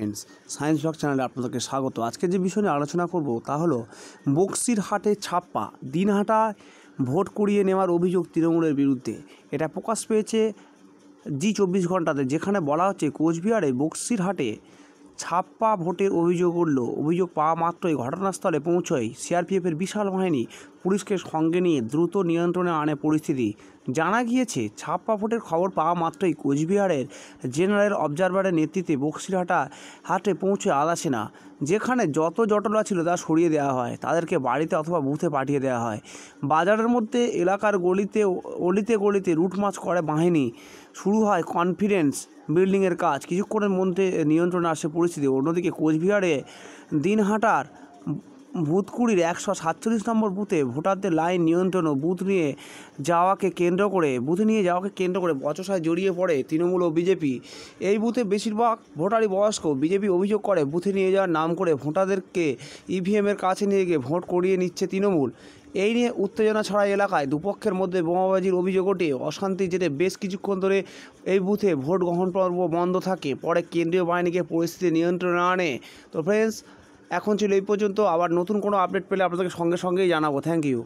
friends science blog চ্যানেলে আপনাদেরকে স্বাগত আজকে যে বিষয় নিয়ে আলোচনা করব তা হলো বক্সির হাটে ছাপ্পা দিনহাটায় ভোট কুড়িয়ে নেওয়ার অভিযোগ তৃণমূলের বিরুদ্ধে এটা প্রকাশ পেয়েছে জি চব্বিশ ঘন্টাতে যেখানে বলা হচ্ছে কোচবিহারে বক্সির হাটে ছাপ্পা ভোটের অভিযোগ উঠল অভিযোগ পাওয়া মাত্রই ঘটনাস্থলে পৌঁছয় সিআরপিএফের বিশাল বাহিনী পুলিশকে সঙ্গে নিয়ে দ্রুত নিয়ন্ত্রণে আনে পরিস্থিতি জানা গিয়েছে ছাপ্পা ফোটের খবর পাওয়া মাত্রই কোচবিহারের জেনারেল অবজারভারের নেতৃত্বে বক্সিরহাটা হাটে পৌঁছে আলাসেনা যেখানে যত জটলা ছিল তা সরিয়ে দেওয়া হয় তাদেরকে বাড়িতে অথবা বুথে পাঠিয়ে দেওয়া হয় বাজারের মধ্যে এলাকার গলিতে অলিতে গলিতে রুট মাছ করে বাহিনী শুরু হয় কনফিডেন্স বিল্ডিংয়ের কাজ কিছুক্ষণের মধ্যে নিয়ন্ত্রণে আসে পরিস্থিতি অন্যদিকে কোচবিহারে দিনহাটার বুথকুড়ির একশো সাতচল্লিশ নম্বর বুথে ভোটারদের লাইন নিয়ন্ত্রণ ও বুথ নিয়ে যাওয়াকে কেন্দ্র করে বুথ নিয়ে যাওয়াকে কেন্দ্র করে বচসায় জড়িয়ে পড়ে তৃণমূল ও বিজেপি এই বুথে বেশিরভাগ ভোটারই বয়স্ক বিজেপি অভিযোগ করে বুথে নিয়ে যাওয়ার নাম করে ভোটারদেরকে ইভিএমের e কাছে নিয়ে গিয়ে ভোট করিয়ে নিচ্ছে তৃণমূল এই নিয়ে উত্তেজনা ছড়া এলাকায় দুপক্ষের মধ্যে বোমাবাজির অভিযোগ ওঠে অশান্তি জেরে বেশ কিছুক্ষণ ধরে এই বুথে ভোট গ্রহণ পর্ব বন্ধ থাকে পরে কেন্দ্রীয় বাহিনীকে পরিস্থিতি নিয়ন্ত্রণে আনে তো ফ্রেন্ডস এখন ছিল এই পর্যন্ত আবার নতুন কোনো আপডেট পেলে আপনাদেরকে সঙ্গে সঙ্গেই জানাবো থ্যাংক ইউ